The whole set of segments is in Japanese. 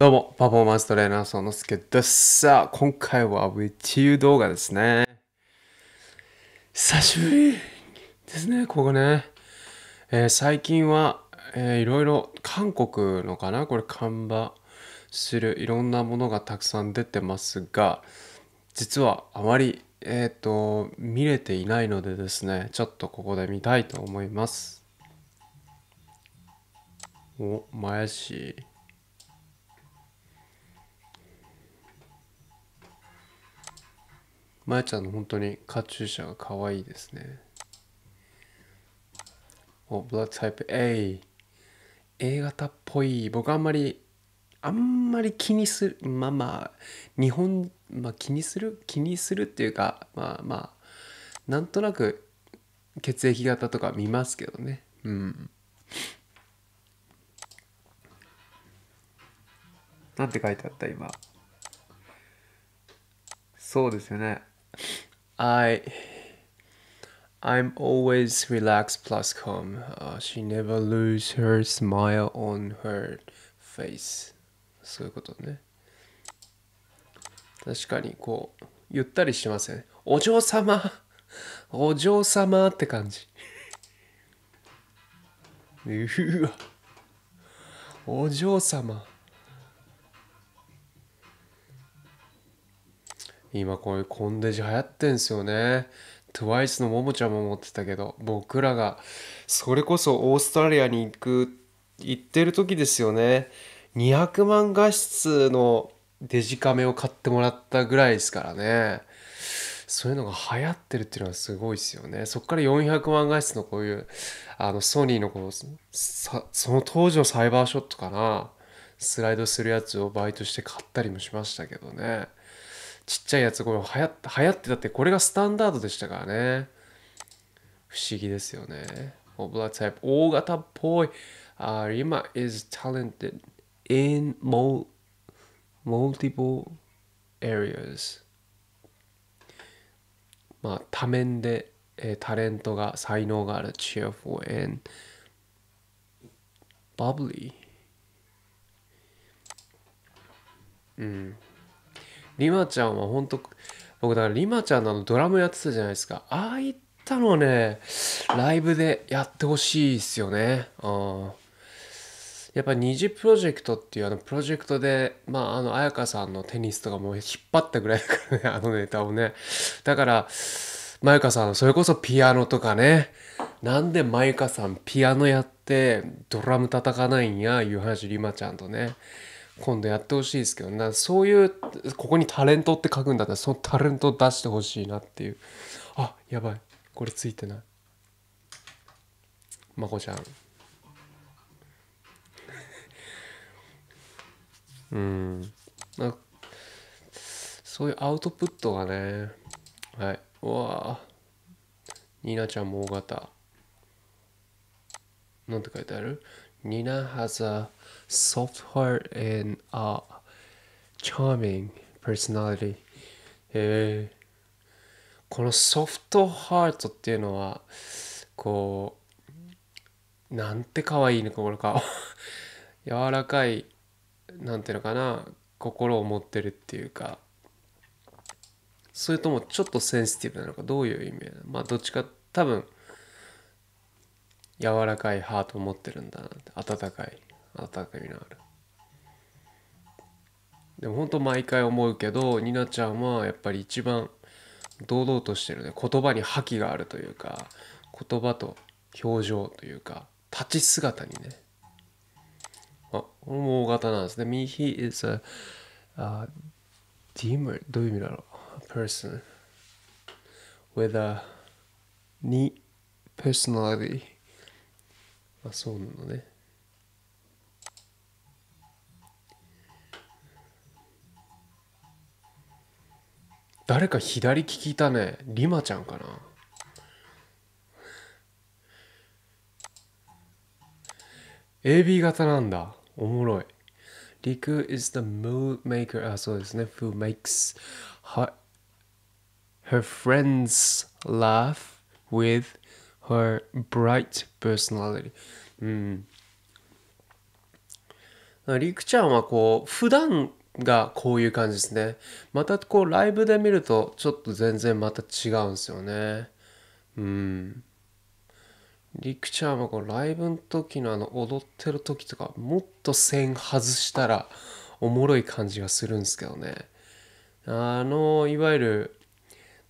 どうも、パフォーマンストレーナーそのすけです。さあ、今回は w t h o u 動画ですね。久しぶりですね、ここね。えー、最近は、えいろいろ韓国のかなこれ、看板するいろんなものがたくさん出てますが、実はあまり、えっ、ー、と、見れていないのでですね、ちょっとここで見たいと思います。お、前し。まやちゃんの本当にカチューシャが可愛いですね。お、ブラッドタイプ A。A 型っぽい。僕あんまり、あんまり気にする。まあまあ、日本、まあ気にする気にするっていうか、まあまあ、なんとなく血液型とか見ますけどね。うん。なんて書いてあった今。そうですよね。I I'm always relaxed plus calm. Uh, she never lose her smile on her face. そういうことね。確かにこう、ゆったりしてますよね。お嬢様お嬢様って感じ。うわ。お嬢様。今こういうコンデジ流行ってんすよね TWICE のももちゃんも持ってたけど僕らがそれこそオーストラリアに行く行ってる時ですよね200万画質のデジカメを買ってもらったぐらいですからねそういうのが流行ってるっていうのはすごいですよねそっから400万画質のこういうあのソニーのこうその当時のサイバーショットかなスライドするやつをバイトして買ったりもしましたけどねちっちゃいやつこれ流行流行ってたってこれがスタンダードでしたからね不思議ですよねオブラタイプ大型っぽいあ今 is talented in multiple areas まあ多面で、えー、タレントが才能がある cheerful and bubbly うんリマちゃんは本当僕だからリマちゃんのドラムやってたじゃないですかああいったのねライブでやってほしいっすよねうんやっぱ二次プロジェクトっていうあのプロジェクトで、まあ、あの、綾香さんのテニスとかも引っ張ったぐらいだからね、あのネタをね。だから、まゆかさん、それこそピアノとかね。なんでまゆかさんピアノやってドラム叩かないんや、いう話、リマちゃんとね。今度やってほしいですけどなそういうここにタレントって書くんだったらそのタレント出してほしいなっていうあやばいこれついてないまこちゃん うんなそういうアウトプットがねはいうわニーナちゃんも大型なんて書いてある Nina has a soft heart and a charming personality. えー、このソフトハートっていうのはこうなんて可愛いのかこれか 柔らかいなんていうのかな心を持ってるっていうかそれともちょっとセンシティブなのかどういう意味なのまあどっちか多分柔らかいハートを持ってるんだなって温かい温かみのあるでも本当毎回思うけどニナちゃんはやっぱり一番堂々としてるね言葉に覇気があるというか言葉と表情というか立ち姿にねあこれも大型なんですね Me he is a、uh, dimmer どういう意味だろう a person with a n e personality あそうなのね誰か左利きいたねリマちゃんかな AB 型なんだおもろいリ陸 is the mood maker あそうですね who makes her, her friends laugh with her bright personality、うん、リクちゃんはこう普段がこういう感じですねまたこうライブで見るとちょっと全然また違うんですよねうんリクちゃんはこうライブの時のあの踊ってる時とかもっと線外したらおもろい感じがするんですけどねあのいわゆる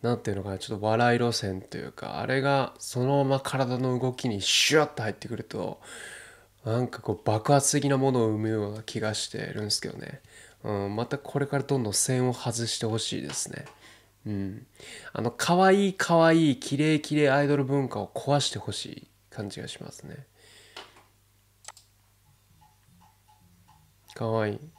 何ていうのかなちょっと笑い路線というかあれがそのまま体の動きにシュッと入ってくるとなんかこう爆発的なものを生むような気がしてるんですけどね、うん、またこれからどんどん線を外してほしいですね。うん、あの可愛い可愛い綺麗綺麗アイドル文化を壊してほしい感じがしますね。可愛いい。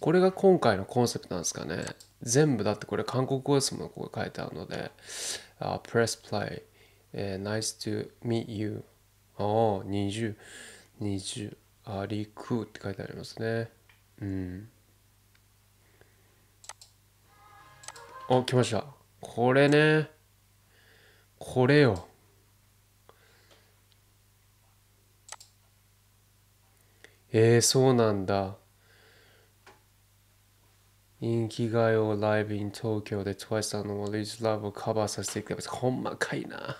これが今回のコンセプトなんですかね。全部だってこれ韓国語ですもん、ここ書いてあるので。Uh, press play.、Uh, nice to meet you. おお、20。20。ありくって書いてありますね。うん。お、来ました。これね。これよ。えー、そうなんだ。インキガ概をライブイン東京で TWICE さんの What is をカバーさせてくれます。ほんまかいな。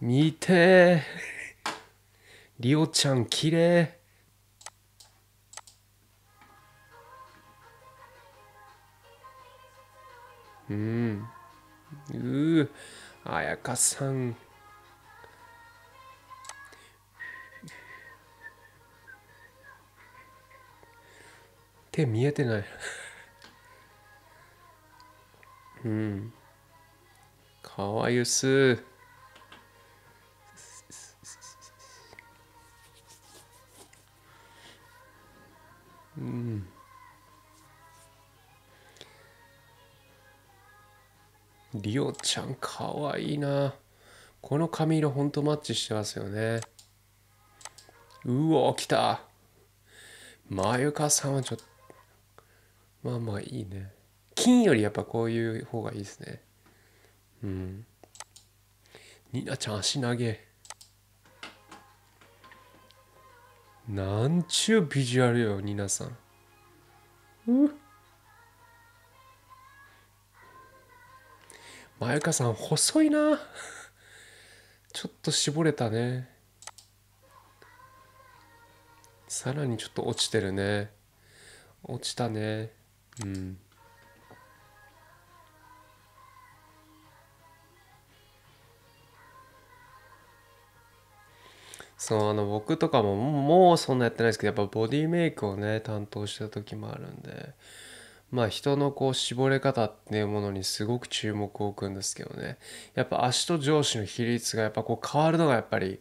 見てリオちゃん綺麗うん。うー、あやかさん。手見えてない。うん。かわゆす。うん。リオちゃんかわいいな。この髪色ほんとマッチしてますよね。うお、きた。まゆかさんはちょっと、まあまあいいね。金よりやっぱこういう方がいいですねうんニナちゃん足投げなんちゅうビジュアルよニナさんうまゆかさん細いなちょっと絞れたねさらにちょっと落ちてるね落ちたねうんそうあの僕とかももうそんなやってないですけどやっぱボディメイクをね担当した時もあるんでまあ人のこう絞れ方っていうものにすごく注目を置くんですけどねやっぱ足と上肢の比率がやっぱこう変わるのがやっぱり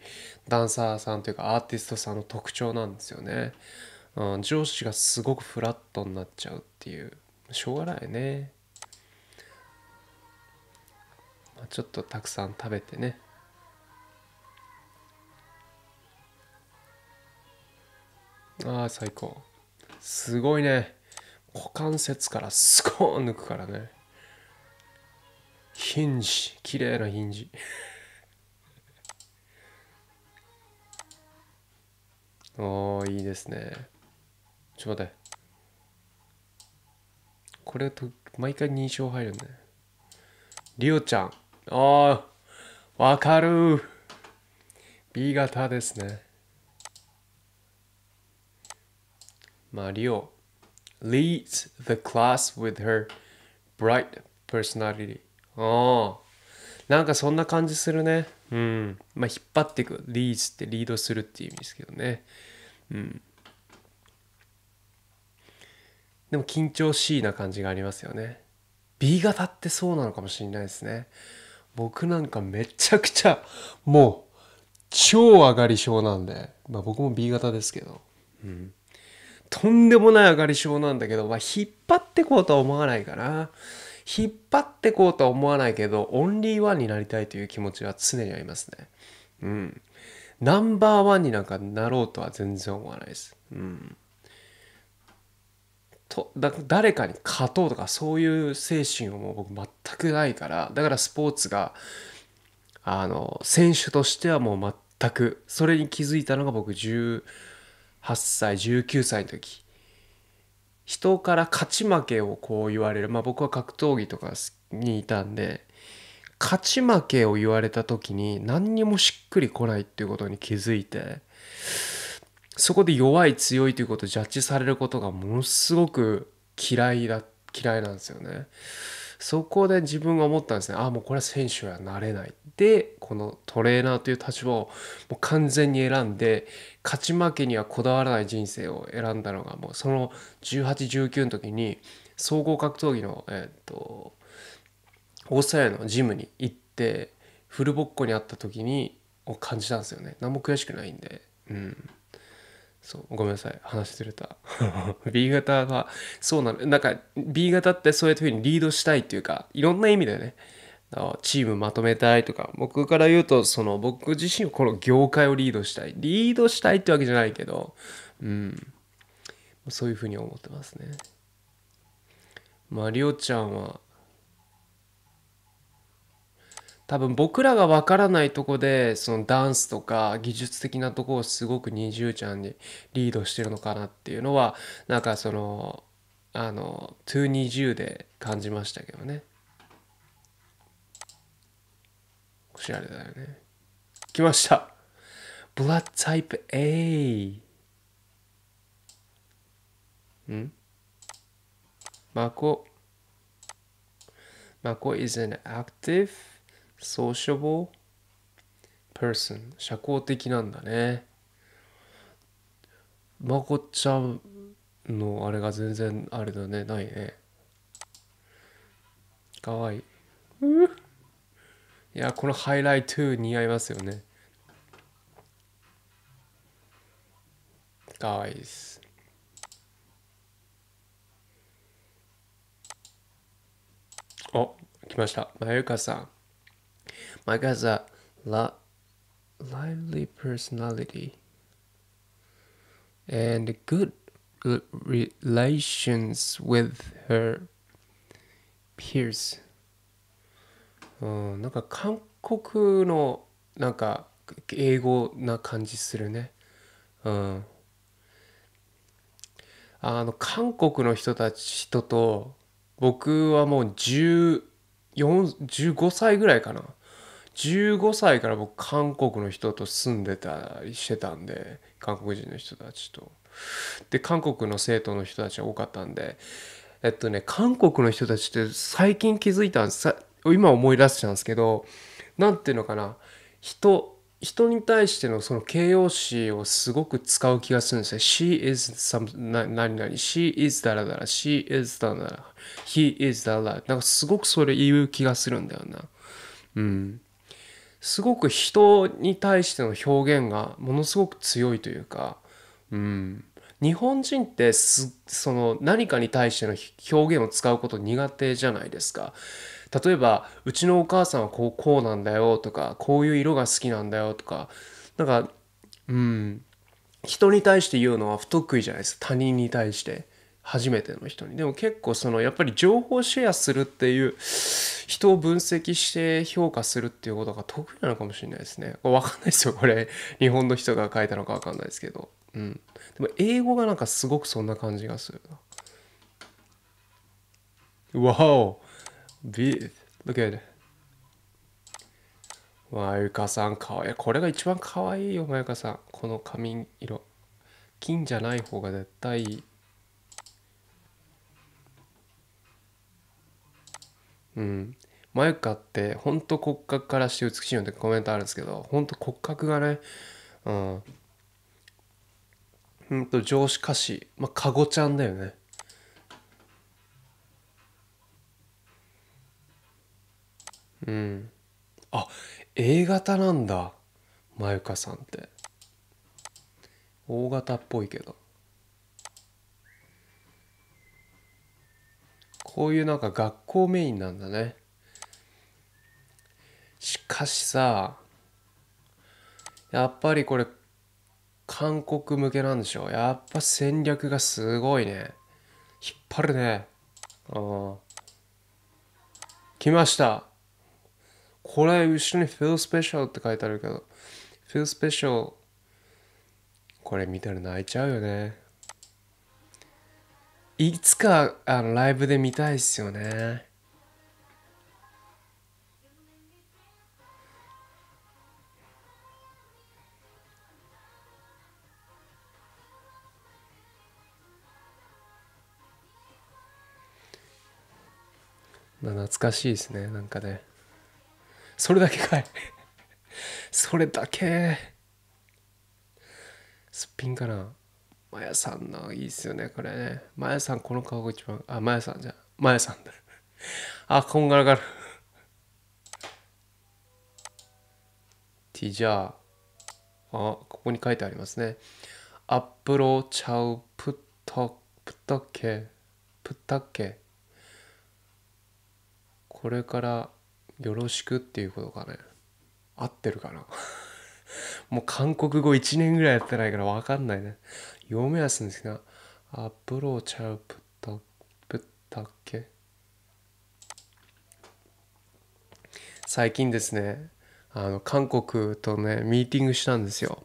ダンサーさんというかアーティストさんの特徴なんですよね、うん、上肢がすごくフラットになっちゃうっていうしょうがないね、まあ、ちょっとたくさん食べてねああ、最高。すごいね。股関節からスコーン抜くからね。ヒンジ。綺麗なヒンジ。おおいいですね。ちょっと待って。これと、毎回認証入るね。リオちゃん。ああ、わかる。B 型ですね。マリオ leads the class with her bright personality ああなんかそんな感じするねうんまあ引っ張っていく leads ってリードするっていう意味ですけどねうんでも緊張しいな感じがありますよね B 型ってそうなのかもしれないですね僕なんかめちゃくちゃもう超上がり症なんで、まあ、僕も B 型ですけど、うん、とんでもない上がり症なんだけど、まあ、引っ張ってこうとは思わないかな。引っ張ってこうとは思わないけど、オンリーワンになりたいという気持ちは常にありますね。うん。ナンバーワンになんかなろうとは全然思わないです。うん。とだ誰かに勝とうとかそういう精神をもう僕全くないからだからスポーツがあの選手としてはもう全くそれに気づいたのが僕1 8歳19歳の時人から勝ち負けをこう言われるまあ僕は格闘技とかにいたんで勝ち負けを言われた時に何にもしっくりこないっていうことに気づいてそこで弱い強いということをジャッジされることがものすごく嫌いだ嫌いなんですよね。そこで自分が思ったんですねああもうこれは選手はなれないでこのトレーナーという立場をもう完全に選んで勝ち負けにはこだわらない人生を選んだのがもうその1819の時に総合格闘技の、えっと、大阪屋のジムに行ってフルボッコに会った時にを感じたんですよね何も悔しくないんでうんそうごめんなさい話してれた B 型はそうなのなんか B 型ってそういううにリードしたいっていうかいろんな意味だよねチームまとめたいとか僕から言うとその僕自身この業界をリードしたいリードしたいってわけじゃないけどうんそういうふうに思ってますねまありおちゃんは多分僕らがわからないとこでそのダンスとか技術的なとこをすごく二重ちゃんにリードしてるのかなっていうのはなんかそのあの220で感じましたけどねおしれだよね。来ました。Blood Type A。んマコ。マコ is an active, sociable person. 社交的なんだね。マコちゃんのあれが全然あれだね、ないね。かわいい。いやこのハイライト2似合いますよね。かわいいです。お来ました。まゆかさん。まゆかさん、ラ、ライブリーパーソナリティ。and good relations with her peers. うん、なんか韓国のなんか英語な感じするね。うん。あの韓国の人たち人と僕はもう1 5歳ぐらいかな15歳から僕韓国の人と住んでたりしてたんで韓国人の人たちとで韓国の生徒の人たちが多かったんでえっとね韓国の人たちって最近気づいたんです今思い出しちゃうんですけど何ていうのかな人人に対してのその形容詞をすごく使う気がするんですよ。She is some 何々 She is だらだら She is だらだら He is だらだらなんかすごくそれ言う気がするんだよな。うん。すごく人に対しての表現がものすごく強いというか、うん。日本人ってその何かに対しての表現を使うこと苦手じゃないですか。例えばうちのお母さんはこうこうなんだよとかこういう色が好きなんだよとかなんかうん人に対して言うのは不得意じゃないです他人に対して初めての人にでも結構そのやっぱり情報シェアするっていう人を分析して評価するっていうことが得意なのかもしれないですね分かんないですよこれ日本の人が書いたのか分かんないですけどうんでも英語がなんかすごくそんな感じがするなわおビー o o k ゆかさんかわいい。これが一番かわいいよ、まゆかさん。この髪色。金じゃない方が絶対いい。うん。まゆかってほんと骨格からして美しいよってコメントあるんですけど、ほんと骨格がね、うん。ほんと上司歌詞、まあ、かごちゃんだよね。うん。あ、A 型なんだ。まゆかさんって。O 型っぽいけど。こういうなんか学校メインなんだね。しかしさ、やっぱりこれ、韓国向けなんでしょう。やっぱ戦略がすごいね。引っ張るね。ああ。来ました。これ後ろに Feel Special って書いてあるけど Feel Special これ見たら泣いちゃうよねいつかあのライブで見たいっすよね懐かしいですねなんかねそれだけかいそれだけすっぴんかなマヤさんのいいっすよねこれねマヤさんこの顔が一番あマヤさんじゃマヤさんだ あこんがらがるティジャーあここに書いてありますねアップロチャウプットプッタケプッタケこれからよろしくっていうことかね合ってるかな もう韓国語1年ぐらいやってないから分かんないね読めやすいんですがアプローチャー最近ですねあの韓国とねミーティングしたんですよ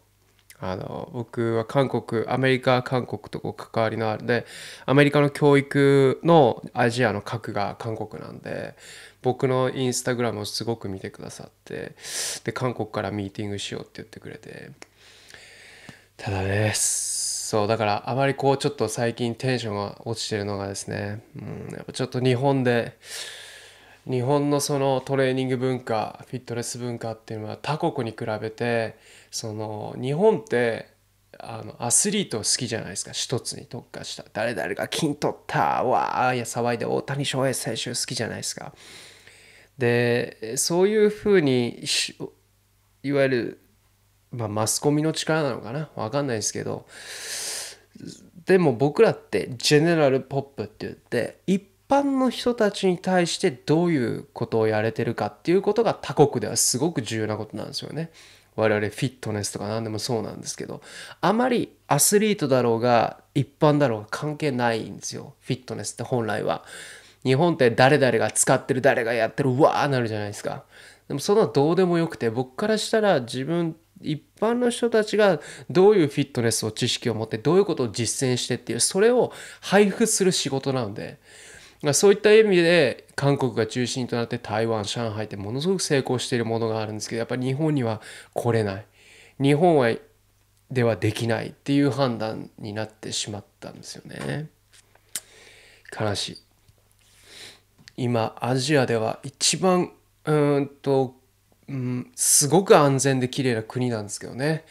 あの僕は韓国アメリカ韓国とこう関わりのあるでアメリカの教育のアジアの核が韓国なんで僕のインスタグラムをすごく見てくださってで韓国からミーティングしようって言ってくれてただねそうだからあまりこうちょっと最近テンションが落ちてるのがですね、うん、やっぱちょっと日本で日本のそのトレーニング文化フィットネス文化っていうのは他国に比べてその日本ってあのアスリート好きじゃないですか一つに特化した誰々が金取ったわあや騒いで大谷翔平選手好きじゃないですかでそういうふうにいわゆる、まあ、マスコミの力なのかな分かんないですけどでも僕らってジェネラルポップって言って一般の人たちに対してどういうことをやれてるかっていうことが他国ではすごく重要なことなんですよね。我々フィットネスとか何でもそうなんですけどあまりアスリートだろうが一般だろうが関係ないんですよフィットネスって本来は。日本って誰々が使ってる誰がやってるうわーなるじゃないですかでもそんなどうでもよくて僕からしたら自分一般の人たちがどういうフィットネスを知識を持ってどういうことを実践してっていうそれを配布する仕事なのでそういった意味で韓国が中心となって台湾上海ってものすごく成功しているものがあるんですけどやっぱり日本には来れない日本はではできないっていう判断になってしまったんですよね悲しい。今アジアでは一番うんと、うん、すごく安全で綺麗な国なんですけどね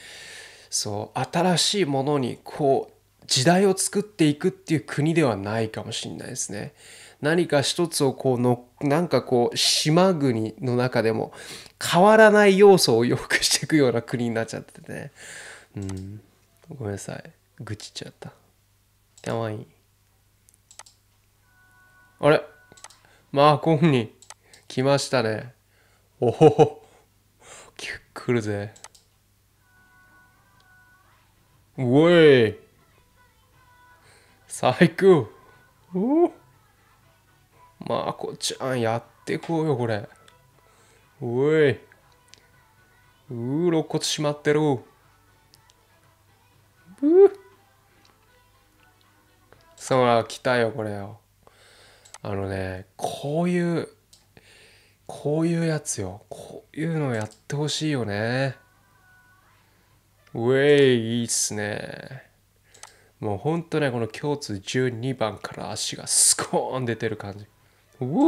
そう新しいものにこう時代を作っていくっていう国ではないかもしれないですね何か一つをこうのなんかこう島国の中でも変わらない要素を良くしていくような国になっちゃっててねうんごめんなさい愚痴っちゃったかわいいあれマーコンに来ましたね。おほほ。来るぜ。ウェイ最高おおマーコちゃんやってこうよこれ。ウェイうー、肋骨しまってる。うーそら、来たよこれよ。あのねこういうこういうやつよこういうのやってほしいよねウェイいいっすねもうほんとねこの胸通12番から足がスコーン出てる感じう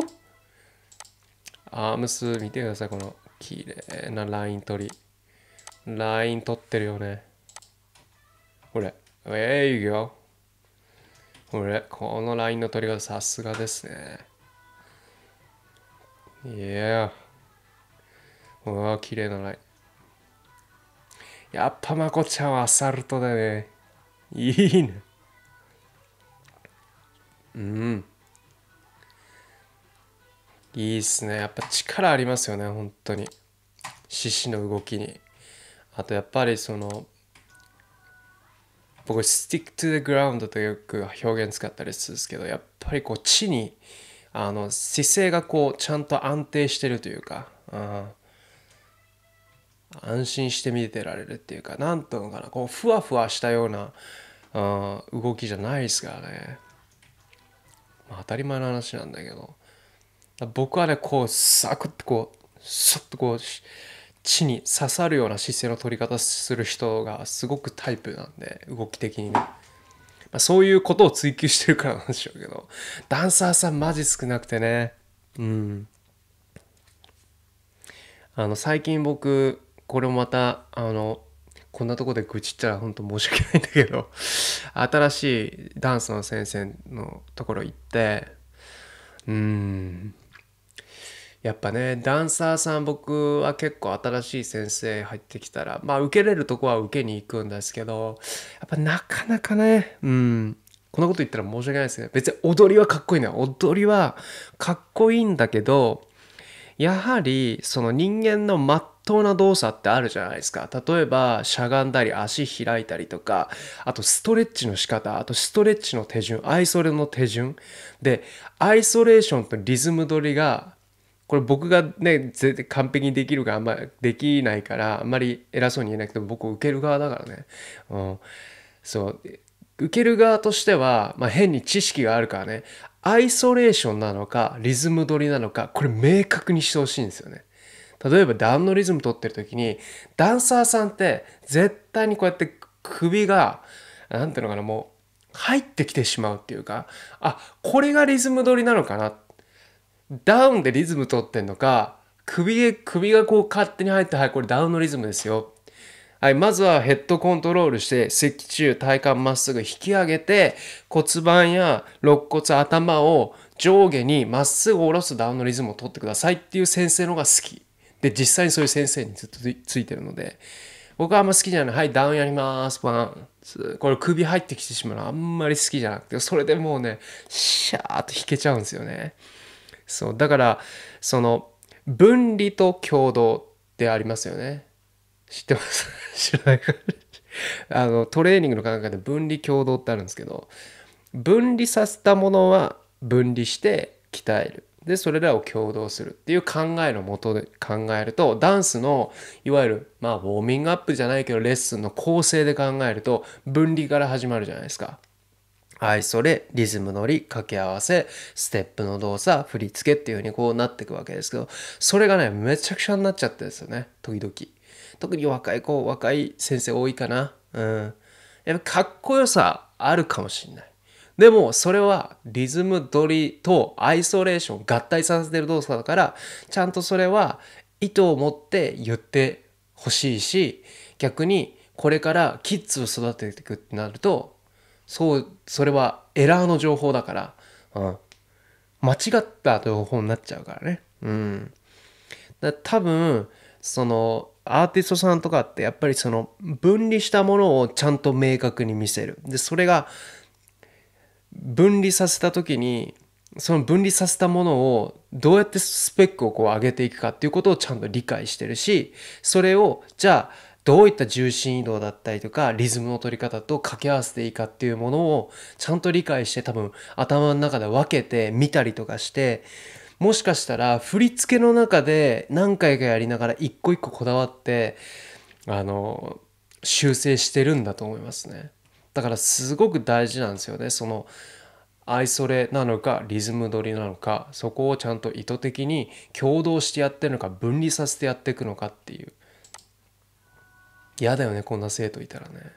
アームス見てくださいこの綺麗なライン取りライン取ってるよねこれウェイいくよこれ、このラインの取り方さすがですね。いやうわ綺麗なライン。やっぱまこちゃんはアサルトだね。いいね。うん。いいっすね。やっぱ力ありますよね、本当に。獅子の動きに。あとやっぱりその僕 stick to the ground とよく表現使ったりするんですけどやっぱりこう地にあの姿勢がこうちゃんと安定してるというか、うん、安心して見てられるっていうかんというのかなこうふわふわしたような、うん、動きじゃないですからね、まあ、当たり前の話なんだけど僕はねこうサクッとこうスッとこう地に刺さるような姿勢の取り方する人がすごくタイプなんで動き的にね、まあ、そういうことを追求してるからなんでしょうけどダンサーさんマジ少なくてねうんあの最近僕これもまたあのこんなとこで愚痴ったら本当申し訳ないんだけど新しいダンスの先生のところ行ってうんやっぱねダンサーさん僕は結構新しい先生入ってきたらまあ受けれるとこは受けに行くんですけどやっぱなかなかねうんこんなこと言ったら申し訳ないですね別に踊りはかっこいいね踊りはかっこいいんだけどやはりその人間のまっとうな動作ってあるじゃないですか例えばしゃがんだり足開いたりとかあとストレッチの仕方あとストレッチの手順アイソレの手順でアイソレーションとリズム取りがこれ僕がね絶対完璧にできるか、あんまりできないからあんまり偉そうに言えなくても僕受ける側だからね、うん、そう受ける側としては、まあ、変に知識があるからねアイソレーションなのかリズム取りなのかこれ明確にしてほしいんですよね例えばダンのリズム取ってる時にダンサーさんって絶対にこうやって首が何ていうのかなもう入ってきてしまうっていうかあこれがリズム取りなのかなってダウンでリズム取ってんのか、首で、首がこう勝手に入って、はい、これダウンのリズムですよ。はい、まずはヘッドコントロールして、脊柱、体幹まっすぐ引き上げて、骨盤や肋骨、頭を上下にまっすぐ下ろすダウンのリズムを取ってくださいっていう先生のが好き。で、実際にそういう先生にずっとついてるので、僕はあんま好きじゃない。はい、ダウンやります。ワン。これ首入ってきてしまうのあんまり好きじゃなくて、それでもうね、シャーっと引けちゃうんですよね。そうだからその分離と共同ってありますよね知ってます 知らないあのトレーニングの考えで分離共同ってあるんですけど分離させたものは分離して鍛えるでそれらを共同するっていう考えのもとで考えるとダンスのいわゆるまあウォーミングアップじゃないけどレッスンの構成で考えると分離から始まるじゃないですか。アイソレ、リズム乗り、掛け合わせ、ステップの動作、振り付けっていう風にこうなっていくわけですけど、それがね、めちゃくちゃになっちゃってですよね、時々。特に若い子、若い先生多いかな。うん。やっぱかっこよさあるかもしんない。でも、それはリズム取りとアイソレーション合体させてる動作だから、ちゃんとそれは意図を持って言ってほしいし、逆にこれからキッズを育てていくってなると、そうそれはエラーの情報だから、うん、間違った情報になっちゃうからねうんだ多分そのアーティストさんとかってやっぱりその分離したものをちゃんと明確に見せるでそれが分離させた時にその分離させたものをどうやってスペックをこう上げていくかっていうことをちゃんと理解してるしそれをじゃあどういった重心移動だったりとかリズムの取り方と掛け合わせていいかっていうものをちゃんと理解して多分頭の中で分けて見たりとかしてもしかしたら振り付けの中で何回かやりながら一個一個こだわってあの修正してるんだと思いますねだからすごく大事なんですよねそのアイソレなのかリズム取りなのかそこをちゃんと意図的に共同してやってるのか分離させてやっていくのかっていう。嫌だよねこんな生徒いたらね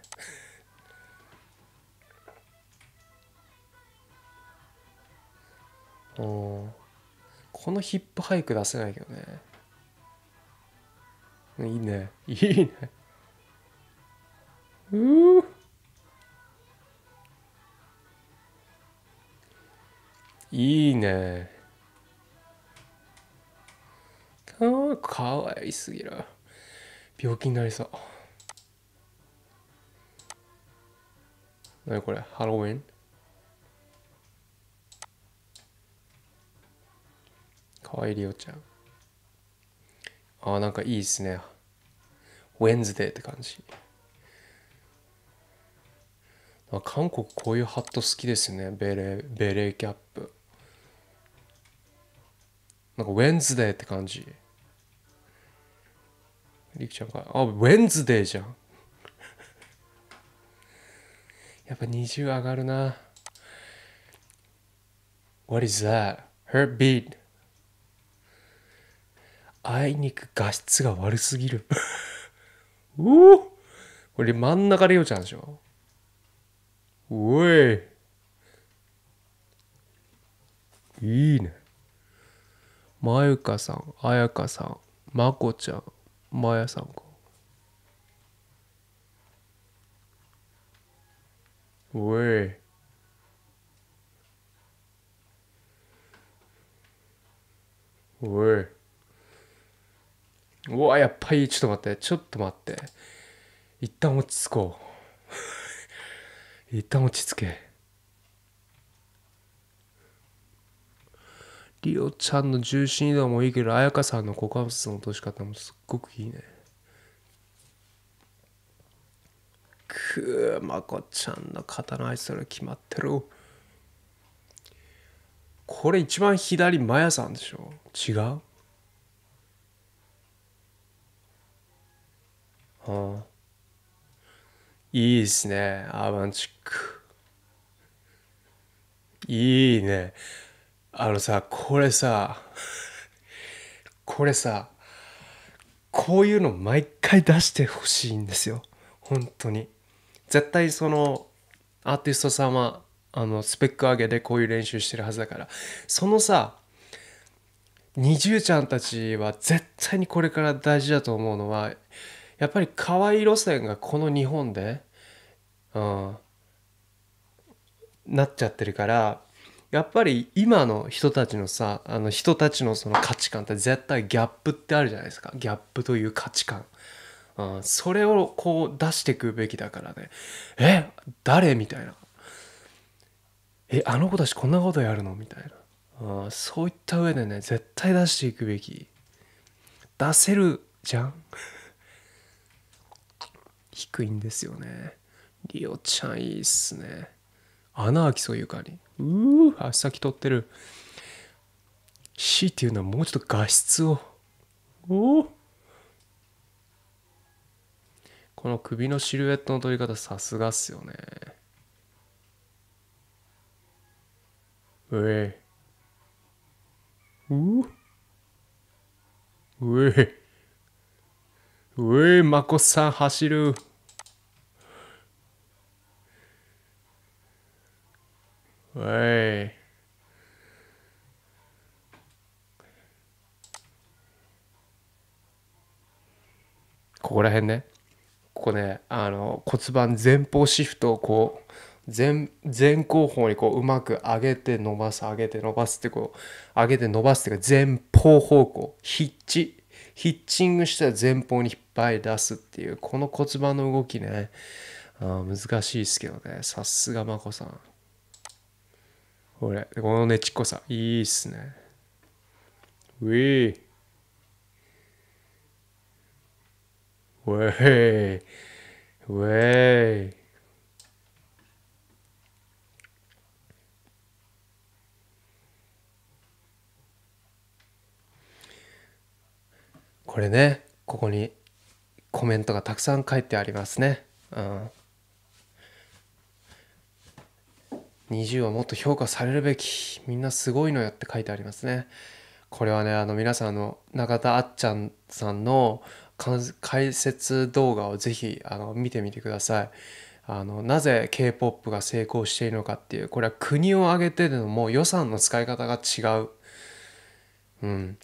お このヒップハイク出せないけどねいいねいいね うーいいねかわいすぎる病気になりそう何これハロウィンかわいいリオちゃんああなんかいいっすねウェンズデーって感じ韓国こういうハット好きですねベレベレーキャップなんかウェンズデーって感じりキちゃんかあウェンズデーじゃんやっぱ20上がるな。What is that? Her beat. あいにく画質が悪すぎる うおこれ真ん中レオちゃんでしょおい。いいね。まゆかさん、あやかさん、まこちゃん、まやさんか。おい。おい。うわ、やっぱり、ちょっと待って、ちょっと待って。一旦落ち着こう。一旦落ち着け。リオちゃんの重心移動もいいけど、彩香さんの股関節の落とし方もすっごくいいね。くまこちゃんの刀愛する決まってるこれ一番左マヤさんでしょ違うああいいですねアーバンチックいいねあのさこれさこれさこういうの毎回出してほしいんですよ本当に絶対そのアーティストさんはあのスペック上げでこういう練習してるはずだからそのさ二重ちゃんたちは絶対にこれから大事だと思うのはやっぱり可愛い路線がこの日本で、うん、なっちゃってるからやっぱり今の人たちのさあの人たちのその価値観って絶対ギャップってあるじゃないですかギャップという価値観。うん、それをこう出していくべきだからねえ誰みたいなえあの子たちこんなことやるのみたいな、うん、そういった上でね絶対出していくべき出せるじゃん 低いんですよねリオちゃんいいっすね穴開きそうかにうー足先取ってる C っていうのはもうちょっと画質をおおこの首のシルエットの取り方さすがっすよね。うえ。ううえ。うえ、まこさん走る。うえ。ここら辺ね。こねあの骨盤前方シフトをこう前前後方にこううまく上げて伸ばす上げて伸ばすってこう上げて伸ばすっていうか前方方向ヒッチヒッチングしたら前方に引っ張り出すっていうこの骨盤の動きねあ難しいですけどねさすがまこさんこれこのねちっこさいいっすねウィーウェイウェイこれねここにコメントがたくさん書いてありますね。うん、20はもっと評価されるべきみんなすごいのよって書いてありますね。これはねあの皆さんの中田あっちゃんさんの解説動画をぜひあの見てみてください。あのなぜ K-POP が成功しているのかっていうこれは国を挙げてでのもう予算の使い方が違う。うん、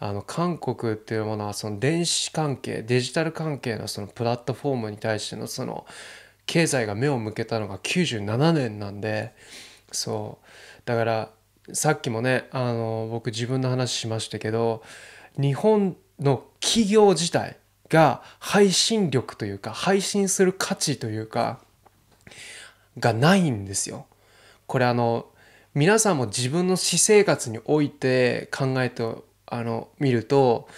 あの韓国っていうものはその電子関係デジタル関係のそのプラットフォームに対してのその経済が目を向けたのが97年なんでそうだからさっきもねあの僕自分の話しましたけど日本っての企業自体が配信力というか配信する価値というかがないんですよ。これあの皆さんも自分の私生活において考えてあの見ると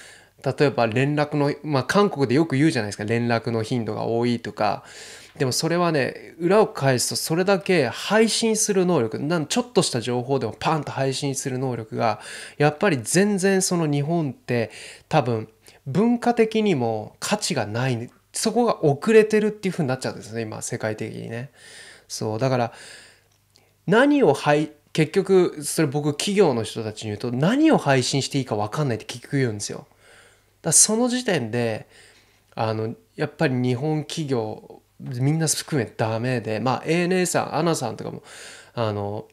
例えば連絡のまあ韓国でよく言うじゃないですか連絡の頻度が多いとかでもそれはね裏を返すとそれだけ配信する能力なんちょっとした情報でもパンと配信する能力がやっぱり全然その日本って多分文化的にも価値がないそこが遅れてるっていう風になっちゃうんですね今世界的にね。そうだから何を配結局それ僕企業の人たちに言うと何を配信していいか分かんないって聞く言うんですよ。だその時点であのやっぱり日本企業みんな含めダメで、まあ、ANA さんアナさんとかもあの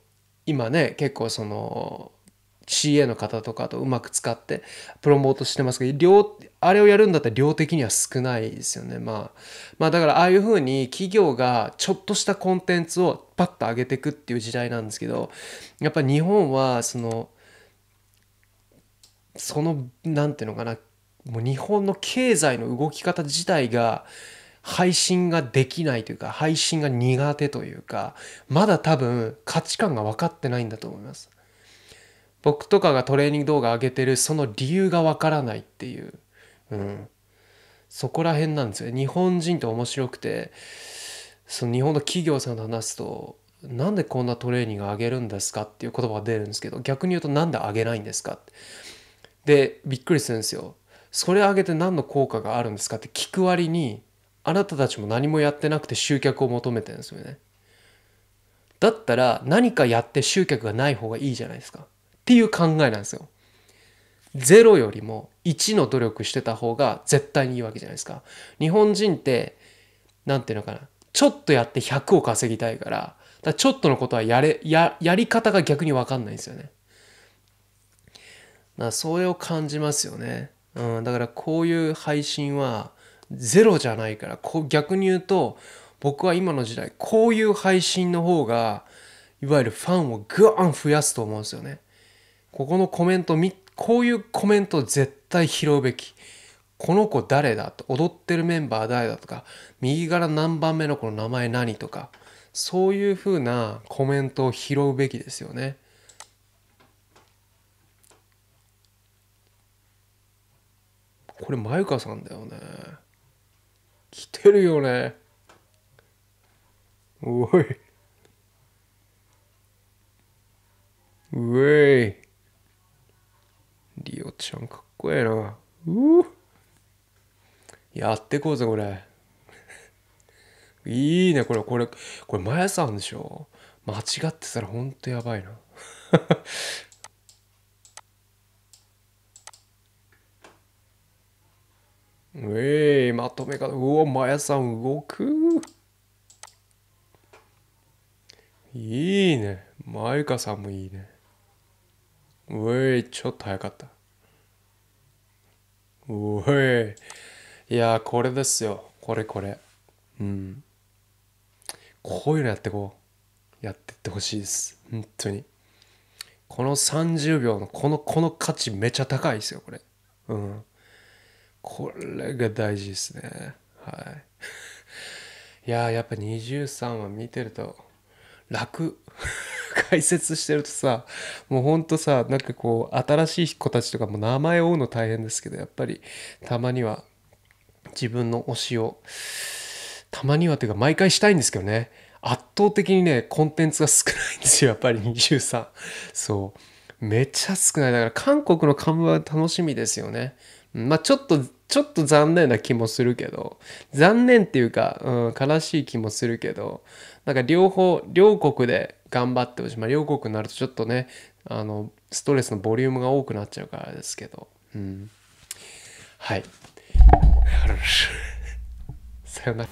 今ね結構その CA の方とかとうまく使ってプロモートしてますけど量あれをやるんだったら量的には少ないですよねまあまあだからああいうふうに企業がちょっとしたコンテンツをパッと上げていくっていう時代なんですけどやっぱ日本はそのその何て言うのかなもう日本の経済の動き方自体が配信ができないというか配信が苦手というかまだ多分価値観が分かってないんだと思います僕とかがトレーニング動画上げてるその理由が分からないっていう、うん、そこら辺なんですよ日本人って面白くてその日本の企業さんと話すとなんでこんなトレーニング上げるんですかっていう言葉が出るんですけど逆に言うとなんで上げないんですかでびっくりするんですよそれ上げて何の効果があるんですかって聞く割にあなたたちも何もやってなくて集客を求めてるんですよね。だったら何かやって集客がない方がいいじゃないですか。っていう考えなんですよ。0よりも1の努力してた方が絶対にいいわけじゃないですか。日本人って、何て言うのかな。ちょっとやって100を稼ぎたいから、だちょっとのことはやれ、や、やり方が逆にわかんないんですよね。だそれを感じますよね。うん、だからこういう配信は、ゼロじゃないからこ逆に言うと僕は今の時代こういう配信の方がいわゆるファンをグワン増やすと思うんですよね。ここのコメントこういうコメント絶対拾うべき。この子誰だと踊ってるメンバー誰だとか右から何番目の子の名前何とかそういうふうなコメントを拾うべきですよね。これ、マユカさんだよね。来てるよねおいうえいリオちゃんかっこええなうやってこうぜこれ いいねこれこれこれマヤさんでしょ間違ってたらほんとやばいなええー、まとめ方。うお、まやさん動く。いいね。まゆかさんもいいね。うえい、ちょっと早かった。うえい。いやこれですよ。これこれ。うん。こういうのやってこう。やってってほしいです。本当に。この30秒のこの、この価値めちゃ高いですよ、これ。うん。これが大事ですねはいいややっぱ23は見てると楽 解説してるとさもうほんとさなんかこう新しい子たちとかも名前を追うの大変ですけどやっぱりたまには自分の推しをたまにはというか毎回したいんですけどね圧倒的にねコンテンツが少ないんですよやっぱり23そうめっちゃ少ないだから韓国のカムは楽しみですよねまあちょっとちょっと残念な気もするけど残念っていうか、うん、悲しい気もするけどなんか両方両国で頑張ってほしい、まあ、両国になるとちょっとねあのストレスのボリュームが多くなっちゃうからですけど、うん、はい さよなら